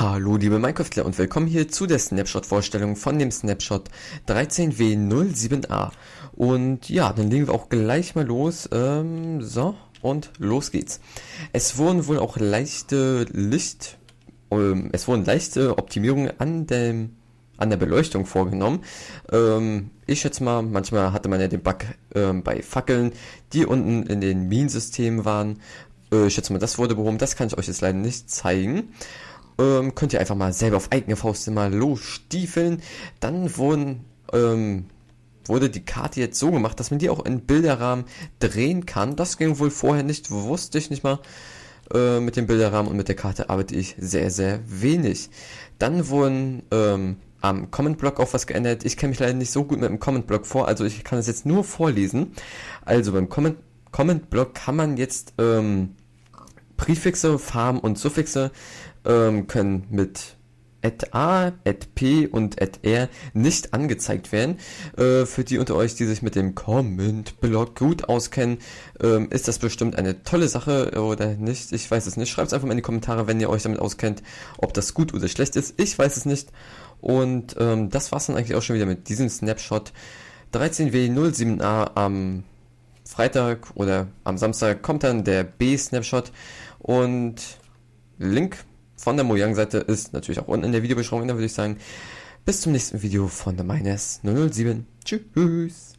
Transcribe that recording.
Hallo liebe Minecraftler und willkommen hier zu der Snapshot-Vorstellung von dem Snapshot 13W07A. Und ja, dann legen wir auch gleich mal los. Ähm, so, und los geht's. Es wurden wohl auch leichte Licht... Ähm, es wurden leichte Optimierungen an dem an der Beleuchtung vorgenommen. Ähm, ich schätze mal, manchmal hatte man ja den Bug ähm, bei Fackeln, die unten in den Minensystemen waren. Äh, ich schätze mal, das wurde behoben. Das kann ich euch jetzt leider nicht zeigen ähm, könnt ihr einfach mal selber auf eigene Faust mal losstiefeln. Dann wurden, ähm, wurde die Karte jetzt so gemacht, dass man die auch in Bilderrahmen drehen kann. Das ging wohl vorher nicht, wusste ich nicht mal. Äh, mit dem Bilderrahmen und mit der Karte arbeite ich sehr, sehr wenig. Dann wurden ähm, am Comment-Block auch was geändert. Ich kenne mich leider nicht so gut mit dem Comment-Block vor, also ich kann es jetzt nur vorlesen. Also beim Comment-Block kann man jetzt ähm, Präfixe, Farm und Suffixe ähm, können mit at a, at p und at r nicht angezeigt werden. Äh, für die unter euch, die sich mit dem Comment-Blog gut auskennen, ähm, ist das bestimmt eine tolle Sache oder nicht. Ich weiß es nicht. Schreibt es einfach mal in die Kommentare, wenn ihr euch damit auskennt, ob das gut oder schlecht ist. Ich weiß es nicht. Und ähm, das es dann eigentlich auch schon wieder mit diesem Snapshot 13W07A am Freitag oder am Samstag kommt dann der B-Snapshot und Link von der Mojang-Seite ist natürlich auch unten in der Videobeschreibung. Dann würde ich sagen, bis zum nächsten Video von The Miners 007. Tschüss.